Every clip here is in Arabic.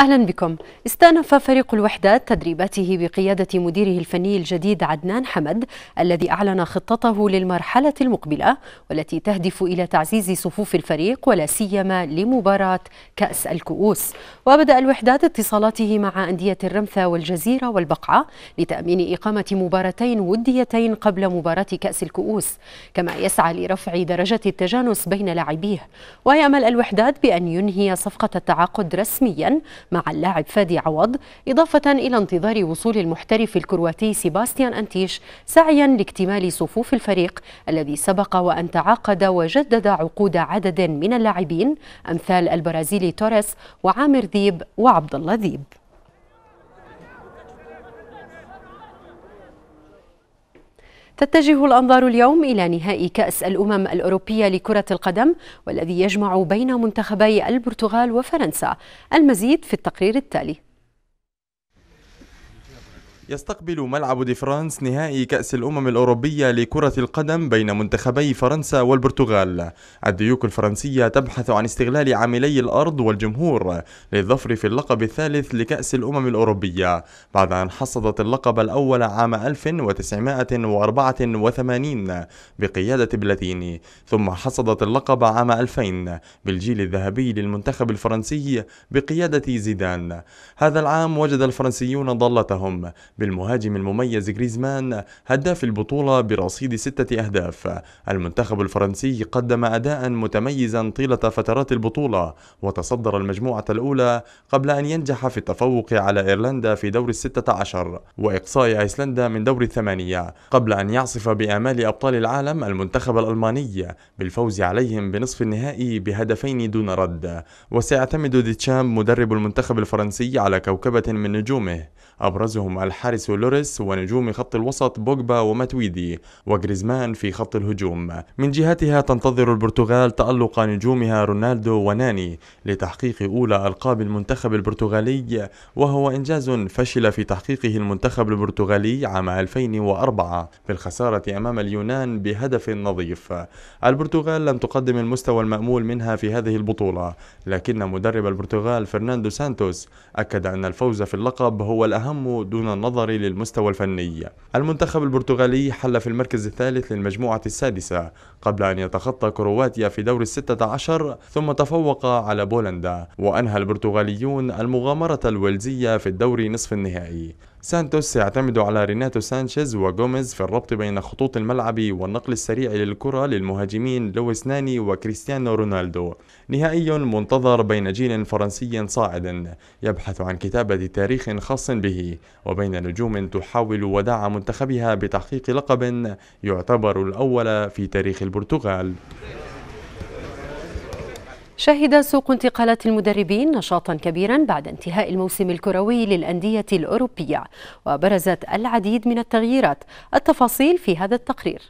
أهلا بكم استأنف فريق الوحدات تدريباته بقيادة مديره الفني الجديد عدنان حمد الذي أعلن خطته للمرحلة المقبلة والتي تهدف إلى تعزيز صفوف الفريق ولا سيما لمباراة كأس الكؤوس وبدأ الوحدات اتصالاته مع أندية الرمثة والجزيرة والبقعة لتأمين إقامة مباراتين وديتين قبل مباراة كأس الكؤوس كما يسعى لرفع درجة التجانس بين لاعبيه ويأمل الوحدات بأن ينهي صفقة التعاقد رسمياً مع اللاعب فادي عوض إضافة إلى انتظار وصول المحترف الكرواتي سيباستيان أنتيش سعيا لاكتمال صفوف الفريق الذي سبق وأن تعاقد وجدد عقود عدد من اللاعبين أمثال البرازيلي توريس وعامر ذيب وعبد الله ذيب تتجه الأنظار اليوم إلى نهائي كأس الأمم الأوروبية لكرة القدم والذي يجمع بين منتخبي البرتغال وفرنسا المزيد في التقرير التالي يستقبل ملعب دي فرانس نهائي كأس الأمم الأوروبية لكرة القدم بين منتخبي فرنسا والبرتغال الديوك الفرنسية تبحث عن استغلال عاملي الأرض والجمهور للظفر في اللقب الثالث لكأس الأمم الأوروبية بعد أن حصدت اللقب الأول عام 1984 بقيادة بلاتيني ثم حصدت اللقب عام 2000 بالجيل الذهبي للمنتخب الفرنسي بقيادة زيدان هذا العام وجد الفرنسيون ضالتهم بالمهاجم المميز غريزمان هداف البطولة برصيد ستة أهداف المنتخب الفرنسي قدم أداء متميزا طيلة فترات البطولة وتصدر المجموعة الأولى قبل أن ينجح في التفوق على إيرلندا في دور الستة عشر وإقصاء أيسلندا من دور الثمانية قبل أن يعصف بآمال أبطال العالم المنتخب الألماني بالفوز عليهم بنصف النهائي بهدفين دون رد وسيعتمد ديتشام مدرب المنتخب الفرنسي على كوكبة من نجومه أبرزهم الحق حارس لوريس ونجوم خط الوسط بوجبا وماتويدي وغريزمان في خط الهجوم من جهتها تنتظر البرتغال تألق نجومها رونالدو وناني لتحقيق أولى ألقاب المنتخب البرتغالي وهو إنجاز فشل في تحقيقه المنتخب البرتغالي عام 2004 بالخسارة أمام اليونان بهدف نظيف البرتغال لم تقدم المستوى المأمول منها في هذه البطولة لكن مدرب البرتغال فرناندو سانتوس أكد أن الفوز في اللقب هو الأهم دون النظر النظري للمستوى الفني المنتخب البرتغالي حل في المركز الثالث للمجموعة السادسة قبل أن يتخطى كرواتيا في دور الستة عشر ثم تفوق على بولندا وأنهى البرتغاليون المغامرة الويلزية في الدور نصف النهائي سانتوس سيعتمد على ريناتو سانشيز وغوميز في الربط بين خطوط الملعب والنقل السريع للكرة للمهاجمين لويس ناني وكريستيانو رونالدو نهائي منتظر بين جيل فرنسي صاعد يبحث عن كتابة تاريخ خاص به وبين نجوم تحاول وداع منتخبها بتحقيق لقب يعتبر الأول في تاريخ البرتغال شهد سوق انتقالات المدربين نشاطا كبيرا بعد انتهاء الموسم الكروي للأندية الأوروبية وبرزت العديد من التغييرات التفاصيل في هذا التقرير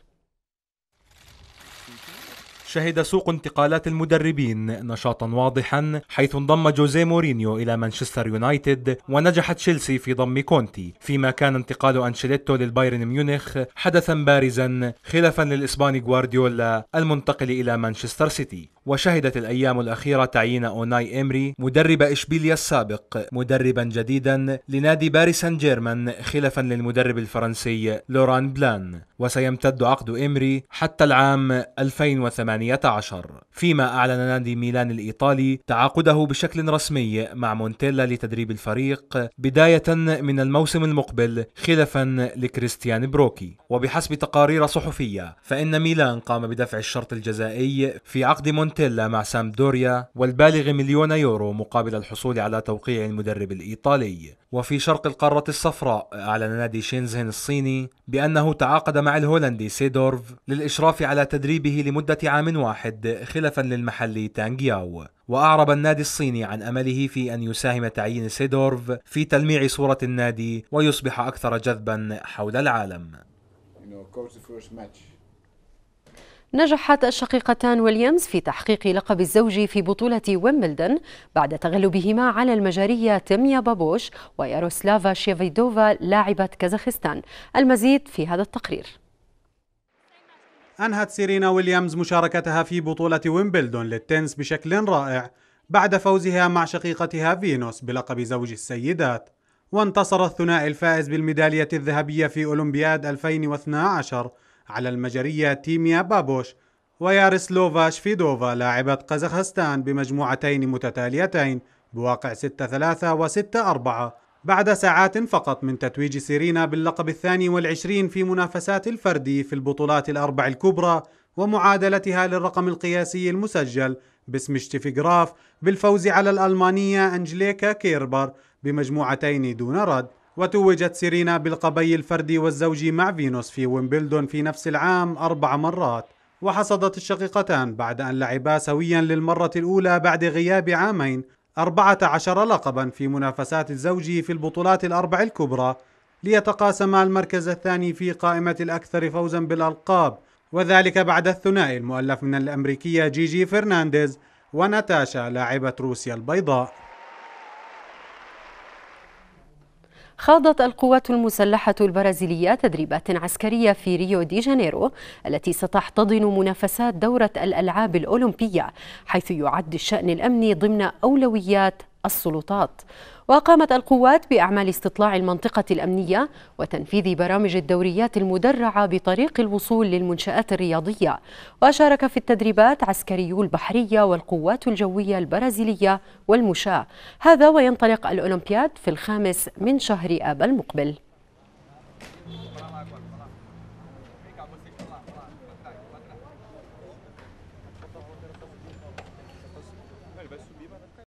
شهد سوق انتقالات المدربين نشاطا واضحا حيث انضم جوزيه مورينيو الى مانشستر يونايتد ونجح تشيلسي في ضم كونتي فيما كان انتقال انشيليتو للبايرن ميونخ حدثا بارزا خلافا للاسباني غوارديولا المنتقل الى مانشستر سيتي وشهدت الأيام الأخيرة تعيين أوناي إمري مدرب إشبيليا السابق مدربا جديدا لنادي باريس سان جيرمان خلفا للمدرب الفرنسي لوران بلان وسيمتد عقد إمري حتى العام 2018 فيما أعلن نادي ميلان الإيطالي تعاقده بشكل رسمي مع مونتيلا لتدريب الفريق بداية من الموسم المقبل خلفا لكريستيان بروكي وبحسب تقارير صحفية فإن ميلان قام بدفع الشرط الجزائي في عقد مونتيلا مونتيلا مع سامدوريا والبالغ مليون يورو مقابل الحصول على توقيع المدرب الإيطالي وفي شرق القارة الصفراء أعلن نادي شينزهن الصيني بأنه تعاقد مع الهولندي سيدورف للإشراف على تدريبه لمدة عام واحد خلفا للمحلي تانجياو وأعرب النادي الصيني عن أمله في أن يساهم تعيين سيدورف في تلميع صورة النادي ويصبح أكثر جذبا حول العالم. You know, نجحت الشقيقتان ويليامز في تحقيق لقب الزوج في بطولة ويمبلدون بعد تغلبهما على المجارية تيميا بابوش وياروسلافا شيفيدوفا لاعبة كازاخستان المزيد في هذا التقرير أنهت سيرينا ويليامز مشاركتها في بطولة ويمبلدون للتنس بشكل رائع بعد فوزها مع شقيقتها فينوس بلقب زوج السيدات وانتصر الثنائي الفائز بالميدالية الذهبية في أولمبياد 2012 على المجرية تيميا بابوش ويارسلوفا شفيدوفا لاعبة قزاخستان بمجموعتين متتاليتين بواقع 6-3 و6-4 بعد ساعات فقط من تتويج سيرينا باللقب الثاني والعشرين في منافسات الفردي في البطولات الأربع الكبرى ومعادلتها للرقم القياسي المسجل باسم شتيفجراف بالفوز على الألمانية أنجليكا كيربر بمجموعتين دون رد وتوجت سيرينا بالقبي الفردي والزوجي مع فينوس في ويمبلدون في نفس العام أربع مرات وحصدت الشقيقتان بعد أن لعبا سويا للمرة الأولى بعد غياب عامين 14 لقبا في منافسات الزوجي في البطولات الأربع الكبرى ليتقاسما المركز الثاني في قائمة الأكثر فوزا بالألقاب وذلك بعد الثنائي المؤلف من الأمريكية جيجي جي فرنانديز وناتاشا لاعبة روسيا البيضاء خاضت القوات المسلحة البرازيلية تدريبات عسكرية في ريو دي جانيرو التي ستحتضن منافسات دورة الألعاب الأولمبية حيث يعد الشأن الأمني ضمن أولويات السلطات وقامت القوات بأعمال استطلاع المنطقة الأمنية وتنفيذ برامج الدوريات المدرعة بطريق الوصول للمنشآت الرياضية وشارك في التدريبات عسكريو البحرية والقوات الجوية البرازيلية والمشاة هذا وينطلق الأولمبياد في الخامس من شهر آب المقبل